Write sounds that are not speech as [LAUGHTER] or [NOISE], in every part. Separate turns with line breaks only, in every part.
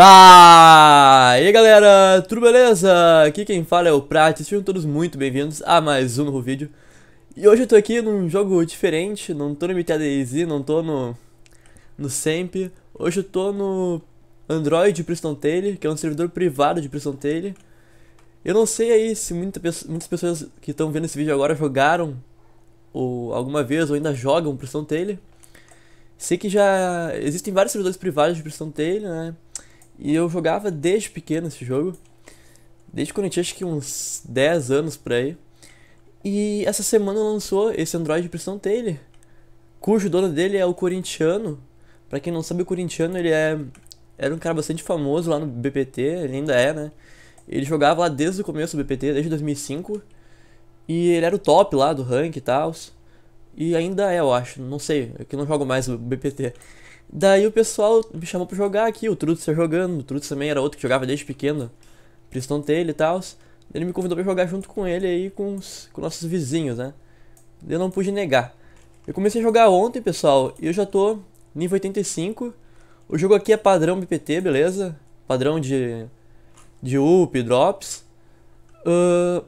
E aí, galera, tudo beleza? Aqui quem fala é o Prati, sejam todos muito bem-vindos a mais um novo vídeo E hoje eu tô aqui num jogo diferente, não tô no MTADZ, não tô no, no SEMP Hoje eu tô no Android Priston Preston que é um servidor privado de Priston Taylor Eu não sei aí se muita, muitas pessoas que estão vendo esse vídeo agora jogaram ou alguma vez ou ainda jogam Priston Taylor Sei que já existem vários servidores privados de Priston Taylor, né? E eu jogava desde pequeno esse jogo. Desde quando eu tinha acho que uns 10 anos por aí. E essa semana lançou esse Android versão Taylor, cujo dono dele é o corintiano. Para quem não sabe, o corintiano ele é era um cara bastante famoso lá no BPT, ele ainda é, né? Ele jogava lá desde o começo do BPT, desde 2005. E ele era o top lá do rank e tal. E ainda é, eu acho, não sei, é que não jogo mais o BPT. Daí o pessoal me chamou pra jogar aqui, o Trutzer jogando, o Trutz também era outro que jogava desde pequeno, Priston Taylor e tal. Ele me convidou para jogar junto com ele aí, com, os, com nossos vizinhos, né? Eu não pude negar. Eu comecei a jogar ontem, pessoal, e eu já tô nível 85. O jogo aqui é padrão BPT, beleza? Padrão de, de UP, drops. Uh,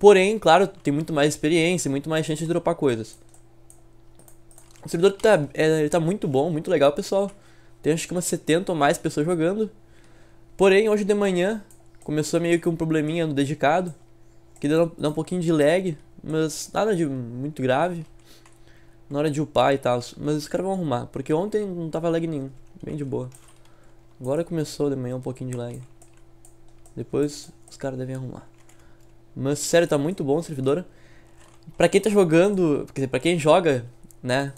porém, claro, tem muito mais experiência, muito mais chance de dropar coisas. O servidor tá, é, ele tá muito bom, muito legal, pessoal. Tem acho que umas 70 ou mais pessoas jogando. Porém, hoje de manhã começou meio que um probleminha no dedicado, que deu, deu um pouquinho de lag, mas nada de muito grave. Na hora de upar e tal, mas os caras vão arrumar, porque ontem não tava lag nenhum, bem de boa. Agora começou de manhã um pouquinho de lag. Depois os caras devem arrumar. Mas sério, tá muito bom o servidor. Pra quem tá jogando, quer dizer, pra quem joga, né,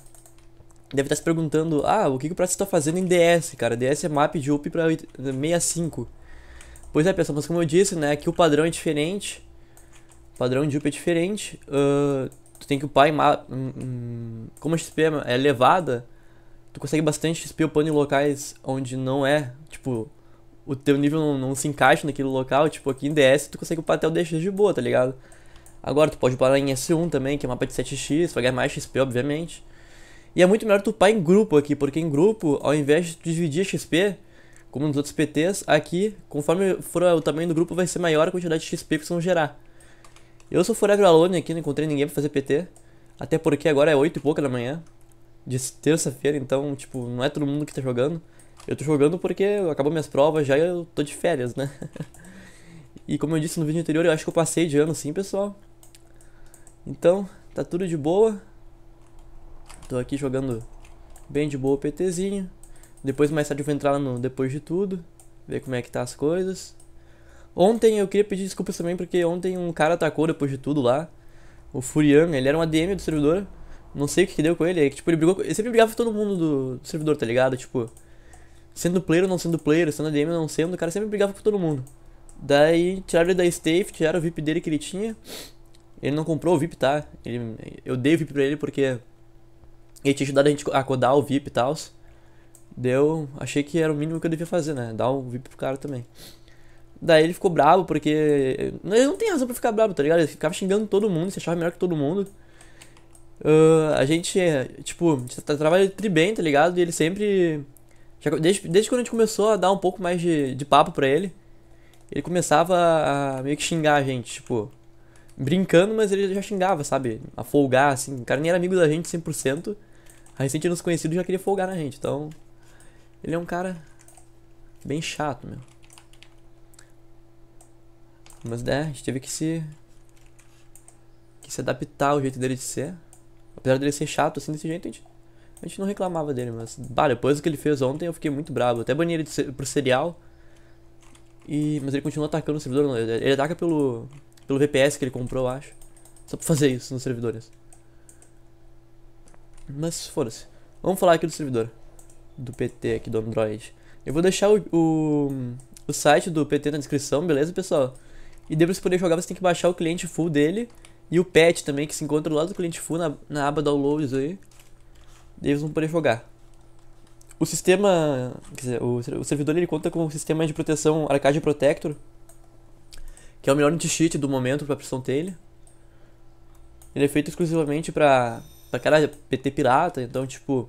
deve estar tá se perguntando, ah, o que, que o Prato está fazendo em DS, cara? DS é map de up para 65. Pois é, pessoal, mas como eu disse, né, que o padrão é diferente. O padrão de up é diferente. Uh, tu tem que upar em mapa... como a XP é elevada, tu consegue bastante XP upando em locais onde não é, tipo... O teu nível não, não se encaixa naquele local, tipo aqui em DS tu consegue upar até o DX de boa, tá ligado? Agora tu pode upar em S1 também, que é mapa de 7x, vai ganhar mais XP, obviamente. E é muito melhor tu upar em grupo aqui, porque em grupo, ao invés de tu dividir XP, como nos outros PTs, aqui, conforme for o tamanho do grupo, vai ser maior a quantidade de XP que vão gerar. Eu sou Forever Alone aqui, não encontrei ninguém pra fazer PT. Até porque agora é 8 e pouca da manhã, de terça-feira, então, tipo, não é todo mundo que tá jogando. Eu tô jogando porque acabou minhas provas já eu tô de férias, né? [LAUGHS] e como eu disse no vídeo anterior, eu acho que eu passei de ano sim, pessoal. Então, tá tudo de boa. Tô aqui jogando bem de boa o PTzinho. Depois mais tarde eu vou entrar no Depois de Tudo, ver como é que tá as coisas. Ontem eu queria pedir desculpas também porque ontem um cara atacou depois de tudo lá. O Furian, ele era um ADM do servidor. Não sei o que, que deu com ele. Tipo, ele brigou. Ele sempre brigava com todo mundo do, servidor, tá ligado? Tipo, sendo player ou não sendo player, sendo ADM ou não sendo, o cara sempre brigava com todo mundo. Daí tiraram ele da Stave, tiraram o VIP dele que ele tinha. Ele não comprou o VIP, tá? Ele, eu dei o VIP pra ele porque ele tinha ajudado a gente a codar o VIP e tal. Deu. Achei que era o mínimo que eu devia fazer, né? Dar um VIP pro cara também. Daí ele ficou bravo porque. Ele não tem razão pra ficar bravo, tá ligado? Ele ficava xingando todo mundo, se achava melhor que todo mundo. Uh, a gente, tipo, trabalha tri bem, tá ligado? E ele sempre. Já, desde, desde quando a gente começou a dar um pouco mais de, de papo pra ele, ele começava a meio que xingar a gente, tipo. Brincando, mas ele já xingava, sabe? A folgar, assim. O cara nem era amigo da gente 100%. Aí sentindo os conhecidos já queria folgar na gente, então. Ele é um cara bem chato, meu. Mas né, a gente teve que se. que se adaptar ao jeito dele de ser. Apesar dele ser chato assim desse jeito, a gente, a gente não reclamava dele, mas. Bah, depois do que ele fez ontem eu fiquei muito bravo. Até bani ele de, pro serial. E, mas ele continua atacando o servidor. Ele ataca pelo. pelo VPS que ele comprou, eu acho. Só pra fazer isso nos servidores. Mas foda-se. Vamos falar aqui do servidor. Do PT aqui do Android. Eu vou deixar o, o, o site do PT na descrição, beleza, pessoal? E depois de você poder jogar, você tem que baixar o cliente full dele. E o patch também, que se encontra do lado do cliente full na, na aba downloads aí. Daí eles vão poder jogar. O sistema, quer dizer, o, o servidor ele conta com o um sistema de proteção Arcade Protector, que é o melhor anti-cheat do momento para a pressão dele. Ele é feito exclusivamente para pra caralho, PT pirata, então, tipo,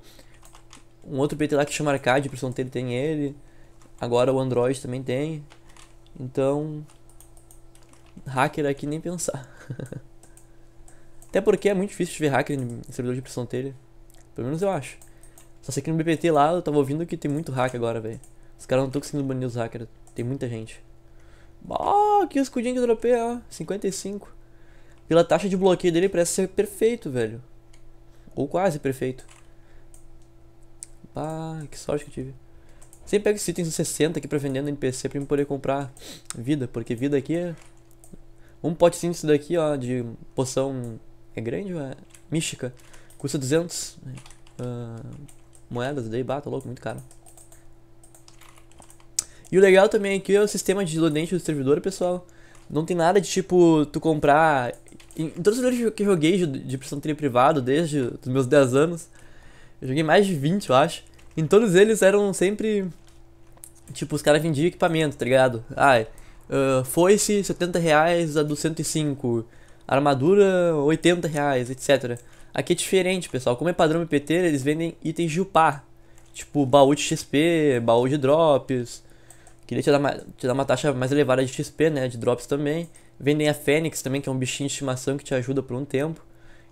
um outro PT lá que chama Arcade, pro Sonteiro tem ele, agora o Android também tem, então, hacker aqui é nem pensar. [LAUGHS] Até porque é muito difícil de ver hacker em servidor de pressão telha. Pelo menos eu acho. Só sei que no BPT lá eu tava ouvindo que tem muito hack agora, velho. Os caras não estão conseguindo banir os hackers. Tem muita gente. Ah, que escudinho que eu dropei, ó. 55. Pela taxa de bloqueio dele parece ser perfeito, velho. Ou quase prefeito. Ah, que sorte que eu tive. Sempre pego esses itens 60 aqui pra vender no NPC pra eu poder comprar vida, porque vida aqui é... Um potezinho disso daqui, ó, de poção... É grande ou é? Mística. Custa 200 uh, né? ah, moedas, daí bato, louco, muito caro. E o legal também aqui é o sistema de loading do servidor, pessoal. Não tem nada de tipo, tu comprar em, em todos os jogos que eu joguei de, de pressão privado, desde os meus 10 anos, eu joguei mais de 20, eu acho. Em todos eles eram sempre. Tipo, os caras vendiam equipamento, tá ligado? Ah, uh, foice 70 reais a do 105, armadura 80 reais, etc. Aqui é diferente, pessoal. Como é padrão MPT, eles vendem itens de upar. Tipo, baú de XP, baú de drops. Queria te dar, uma, te dar uma taxa mais elevada de XP, né? De drops também. Vendem a Fênix também, que é um bichinho de estimação que te ajuda por um tempo.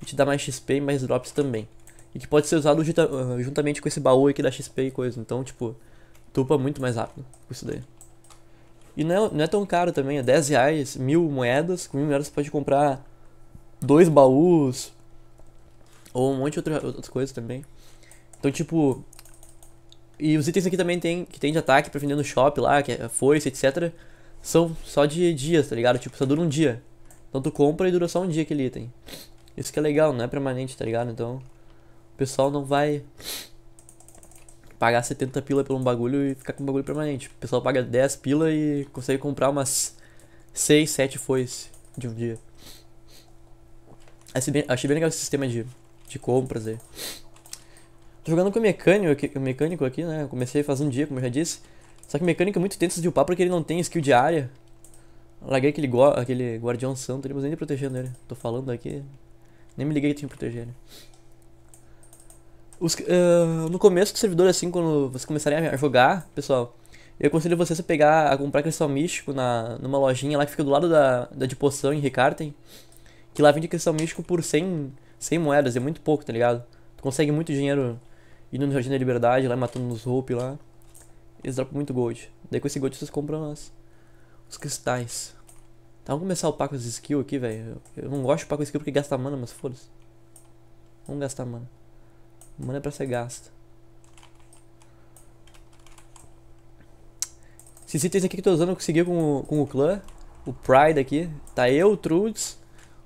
E te dá mais XP e mais drops também. E que pode ser usado ah, juntamente com esse baú aqui da XP e coisa. Então, tipo, tupa muito mais rápido com isso daí. E não é, não é tão caro também, é 10 reais, mil moedas. Com mil moedas você pode comprar dois baús. Ou um monte de outra, outras coisas também. Então, tipo. E os itens aqui também tem, que tem de ataque pra vender no shop lá, que é foice, etc são só de dias, tá ligado? Tipo, só dura um dia. Então tu compra e dura só um dia aquele item. Isso que é legal, não é permanente, tá ligado? Então o pessoal não vai pagar 70 pila por um bagulho e ficar com um bagulho permanente. O pessoal paga 10 pila e consegue comprar umas 6, 7 foice de um dia. Achei bem, legal esse sistema de, de compras aí. Tô jogando com o mecânico, o mecânico aqui, né? Comecei faz um dia, como eu já disse. Só que mecânica é muito tensa de upar porque ele não tem skill de área. Larguei aquele, aquele guardião santo ali, mas nem protegendo ele. Tô falando aqui. Nem me liguei que tinha que proteger ele. Os, uh, no começo do servidor, assim, quando vocês começarem a jogar, pessoal, eu aconselho vocês a pegar, a comprar cristal místico na, numa lojinha lá que fica do lado da, da de poção em Ricarten. Que lá vende cristal místico por 100, 100 moedas, é muito pouco, tá ligado? Tu consegue muito dinheiro indo no Jardim da Liberdade, lá matando os roupes lá eles dropam muito gold. Daí com esse gold vocês compram as, os cristais. Tá, vamos começar o pack de as skill aqui, velho. Eu não gosto de pack de skill porque gasta mana, mas foda-se. Vamos gastar mana. Mana é pra ser gasta. Esses itens aqui que eu tô usando eu consegui com, o, com o clã. O Pride aqui. Tá eu, o Trudes,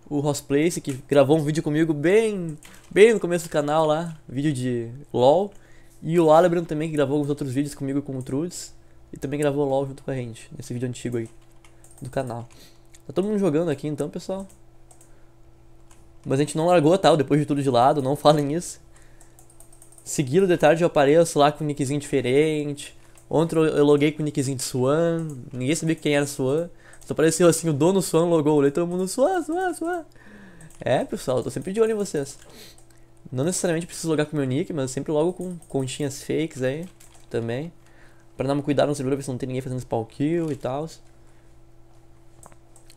o Rosplace, que gravou um vídeo comigo bem, bem no começo do canal lá. Vídeo de LOL. E o Alebran também, que gravou os outros vídeos comigo com o Trudes. E também gravou LOL junto com a gente, nesse vídeo antigo aí do canal. Tá todo mundo jogando aqui então, pessoal. Mas a gente não largou, tá? Depois de tudo de lado, não falem isso. seguindo o detalhe eu apareço lá com um nickzinho diferente. Ontem eu loguei com o nickzinho de Swan. Ninguém sabia quem era Swan. Só apareceu assim, o dono Swan logou. Olhei todo mundo, Swan, Swan, Swan. É, pessoal, eu tô sempre de olho em vocês. Não necessariamente preciso logar com meu nick, mas sempre logo com continhas fakes aí também. Pra dar um cuidado no servidor pra se não tem ninguém fazendo spawn kill e tal.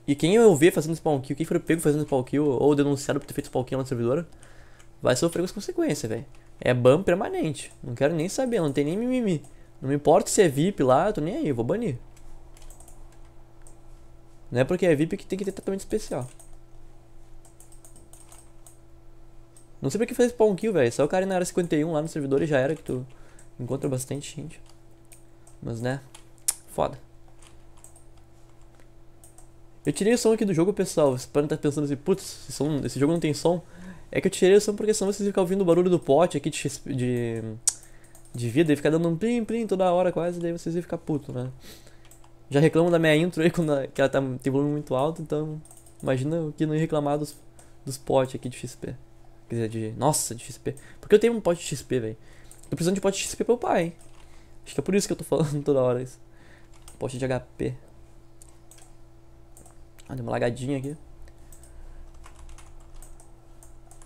E quem eu ver fazendo spawn kill, quem for pego fazendo spawn kill ou denunciado por ter feito spawn kill no servidor, vai sofrer as consequências, velho. É ban permanente. Não quero nem saber, não tem nem mimimi. Não me importa se é VIP lá, tô nem aí, vou banir. Não é porque é VIP que tem que ter tratamento especial. Não sei pra que fazer spawn kill, velho. Só o cara na área 51 lá no servidor e já era que tu encontra bastante gente. Mas né, foda. Eu tirei o som aqui do jogo, pessoal. Vocês podem estar pensando assim, putz, esse, som, esse jogo não tem som. É que eu tirei o som porque senão vocês ficam ouvindo o barulho do pote aqui de, de, de vida e ficar dando um plim plim toda hora quase, daí vocês iam ficar puto, né? Já reclamam da minha intro aí, quando a, que ela tá, tem volume muito alto, então imagina o que não ia reclamar dos, dos potes aqui de XP de... Nossa, de XP. Porque eu tenho um pote de XP, velho. Tô precisando de pote de XP pra pai, hein. Acho que é por isso que eu tô falando [LAUGHS] toda hora isso. Pote de HP. Ah, deu uma lagadinha aqui.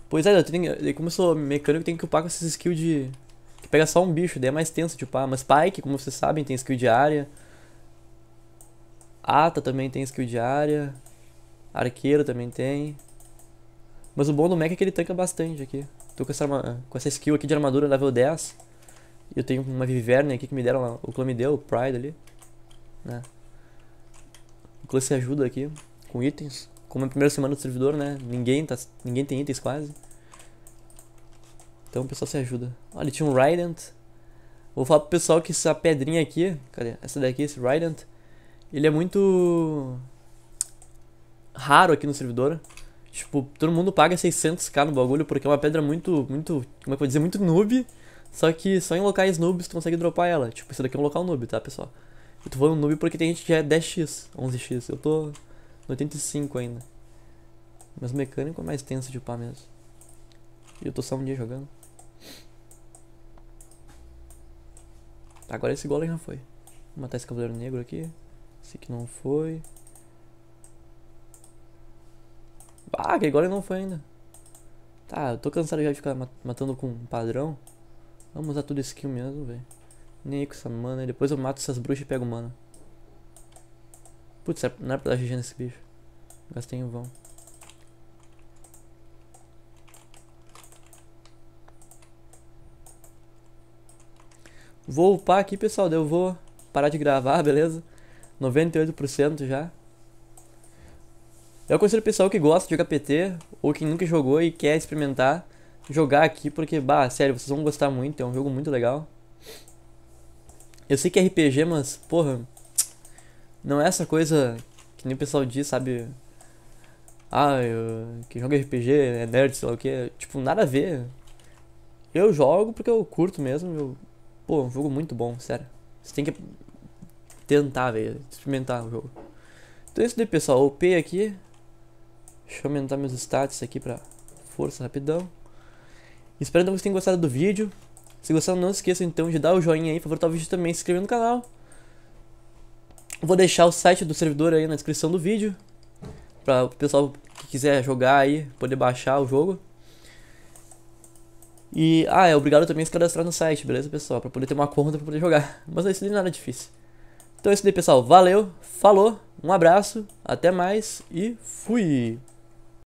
Pois é, eu tenho, como eu sou mecânico, eu tenho que upar com esses skills de... Que pega só um bicho, daí é mais tenso de upar. Mas Spike como vocês sabem, tem skill de área. Ata também tem skill de área. Arqueiro também tem. Mas o bom do Mac é que ele tanca bastante aqui. Tô com essa, com essa skill aqui de armadura level 10. E eu tenho uma Viverne aqui que me deram, o clã me deu, o Pride ali. Né? O clã se ajuda aqui com itens. Como é a primeira semana do servidor, né? Ninguém, tá, ninguém tem itens quase. Então o pessoal se ajuda. Olha, tinha um Radiant. Vou falar pro pessoal que essa pedrinha aqui, cadê? Essa daqui, esse Radiant, ele é muito raro aqui no servidor. Tipo, todo mundo paga 600k no bagulho porque é uma pedra muito, muito, como é que eu vou dizer, muito noob. Só que só em locais noobs tu consegue dropar ela. Tipo, isso daqui é um local noob, tá, pessoal? Eu tô falando noob porque tem gente que é 10x, 11x. Eu tô no 85 ainda. Mas mecânico é mais tenso de upar mesmo. E eu tô só um dia jogando. Agora esse golem já foi. Vou matar esse cavaleiro negro aqui. Esse aqui não foi. Ah, ele não foi ainda. Tá, eu tô cansado já de ficar matando com um padrão. Vamos usar tudo skill mesmo, velho. Nem com essa mana. depois eu mato essas bruxas e pego mana. Putz, é, não é pra dar GG nesse bicho. Gastei em vão. Vou upar aqui, pessoal. Eu vou parar de gravar, [LAUGHS] beleza? 98% já. Eu é aconselho o pessoal que gosta de jogar PT ou que nunca jogou e quer experimentar jogar aqui, porque, bah, sério, vocês vão gostar muito, é um jogo muito legal. Eu sei que é RPG, mas, porra, não é essa coisa que nem o pessoal diz, sabe? Ah, eu, que joga RPG, é nerd, sei lá o que. Tipo, nada a ver. Eu jogo porque eu curto mesmo. Eu, pô, é um jogo muito bom, sério. Você tem que tentar, velho, experimentar o jogo. Então é isso daí, pessoal. P aqui. Deixa eu aumentar meus status aqui pra força rapidão. Espero então que vocês tenham gostado do vídeo. Se gostaram, não esqueçam então de dar o joinha aí, favoritar o vídeo também, se inscrever no canal. Vou deixar o site do servidor aí na descrição do vídeo. Pra o pessoal que quiser jogar aí, poder baixar o jogo. E, ah, é obrigado também a se cadastrar no site, beleza, pessoal? Pra poder ter uma conta pra poder jogar. [LAUGHS] Mas isso não é nada difícil. Então é isso aí, pessoal. Valeu, falou, um abraço, até mais e fui!